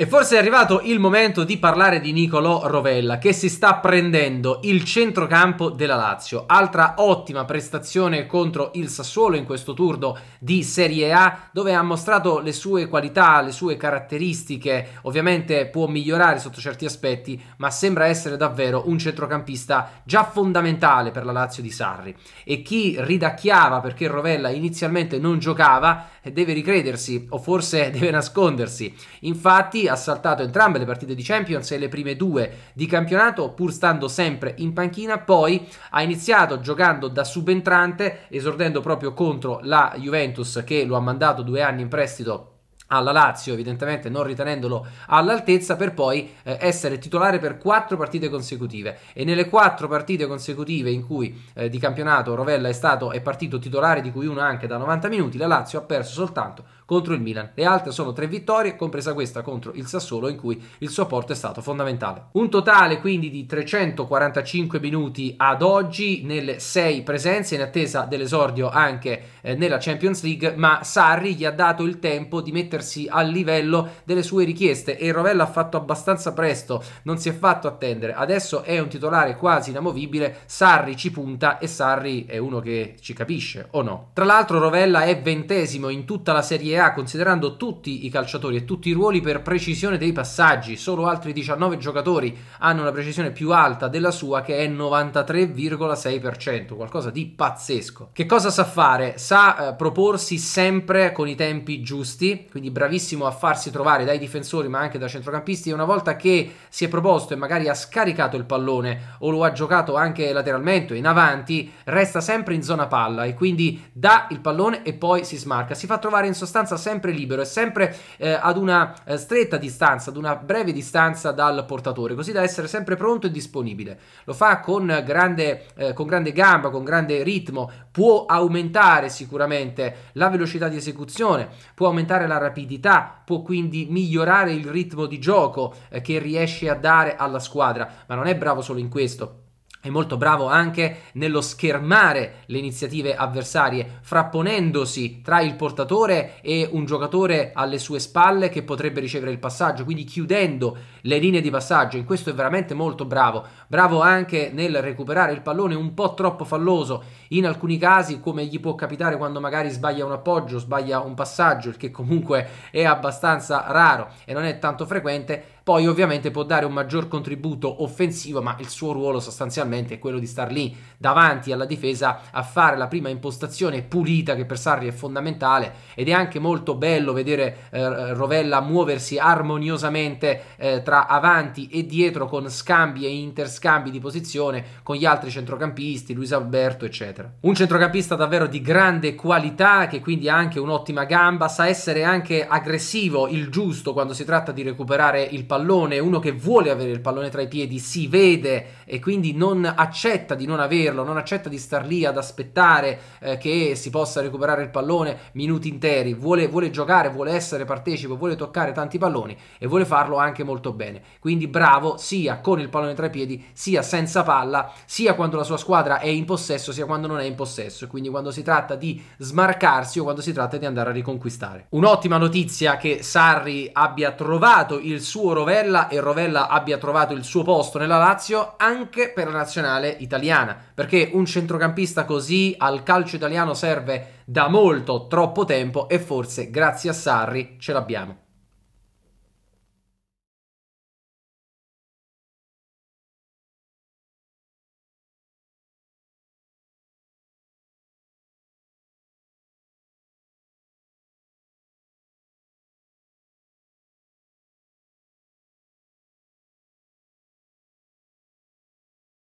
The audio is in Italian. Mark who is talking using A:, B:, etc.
A: E forse è arrivato il momento di parlare di Nicolò Rovella che si sta prendendo il centrocampo della Lazio. Altra ottima prestazione contro il Sassuolo in questo turno di Serie A dove ha mostrato le sue qualità, le sue caratteristiche. Ovviamente può migliorare sotto certi aspetti ma sembra essere davvero un centrocampista già fondamentale per la Lazio di Sarri. E chi ridacchiava perché Rovella inizialmente non giocava deve ricredersi o forse deve nascondersi. Infatti ha saltato entrambe le partite di Champions e le prime due di campionato, pur stando sempre in panchina. Poi ha iniziato giocando da subentrante, esordendo proprio contro la Juventus che lo ha mandato due anni in prestito alla Lazio, evidentemente non ritenendolo all'altezza, per poi eh, essere titolare per quattro partite consecutive. E nelle quattro partite consecutive in cui eh, di campionato Rovella è stato è partito titolare, di cui una anche da 90 minuti, la Lazio ha perso soltanto contro il Milan. Le altre sono tre vittorie, compresa questa contro il Sassuolo in cui il suo apporto è stato fondamentale. Un totale quindi di 345 minuti ad oggi nelle sei presenze in attesa dell'esordio anche eh, nella Champions League, ma Sarri gli ha dato il tempo di mettersi a livello delle sue richieste e Rovella ha fatto abbastanza presto, non si è fatto attendere. Adesso è un titolare quasi inamovibile, Sarri ci punta e Sarri è uno che ci capisce o no. Tra l'altro Rovella è ventesimo in tutta la Serie A a, considerando tutti i calciatori e tutti i ruoli per precisione dei passaggi, solo altri 19 giocatori hanno una precisione più alta della sua che è 93,6%, qualcosa di pazzesco. Che cosa sa fare? Sa eh, proporsi sempre con i tempi giusti, quindi bravissimo a farsi trovare dai difensori ma anche da centrocampisti e una volta che si è proposto e magari ha scaricato il pallone o lo ha giocato anche lateralmente o in avanti, resta sempre in zona palla e quindi dà il pallone e poi si smarca. Si fa trovare in sostanza abbastanza sempre libero e sempre eh, ad una eh, stretta distanza, ad una breve distanza dal portatore, così da essere sempre pronto e disponibile. Lo fa con grande, eh, con grande gamba, con grande ritmo, può aumentare sicuramente la velocità di esecuzione, può aumentare la rapidità, può quindi migliorare il ritmo di gioco eh, che riesce a dare alla squadra, ma non è bravo solo in questo è molto bravo anche nello schermare le iniziative avversarie, frapponendosi tra il portatore e un giocatore alle sue spalle che potrebbe ricevere il passaggio, quindi chiudendo le linee di passaggio. In questo è veramente molto bravo. Bravo anche nel recuperare il pallone un po' troppo falloso in alcuni casi, come gli può capitare quando magari sbaglia un appoggio, sbaglia un passaggio, il che comunque è abbastanza raro e non è tanto frequente poi ovviamente può dare un maggior contributo offensivo, ma il suo ruolo sostanzialmente è quello di star lì davanti alla difesa a fare la prima impostazione pulita che per Sarri è fondamentale ed è anche molto bello vedere eh, Rovella muoversi armoniosamente eh, tra avanti e dietro con scambi e interscambi di posizione con gli altri centrocampisti, Luis Alberto eccetera. Un centrocampista davvero di grande qualità che quindi ha anche un'ottima gamba, sa essere anche aggressivo, il giusto quando si tratta di recuperare il pallone pallone, uno che vuole avere il pallone tra i piedi, si vede e quindi non accetta di non averlo, non accetta di star lì ad aspettare eh, che si possa recuperare il pallone minuti interi, vuole, vuole giocare, vuole essere partecipe, vuole toccare tanti palloni e vuole farlo anche molto bene. Quindi bravo sia con il pallone tra i piedi, sia senza palla, sia quando la sua squadra è in possesso, sia quando non è in possesso. Quindi quando si tratta di smarcarsi o quando si tratta di andare a riconquistare. Un'ottima notizia che Sarri abbia trovato il suo rovescio Rovella e Rovella abbia trovato il suo posto nella Lazio anche per la nazionale italiana, perché un centrocampista così al calcio italiano serve da molto, troppo tempo e forse grazie a Sarri ce l'abbiamo.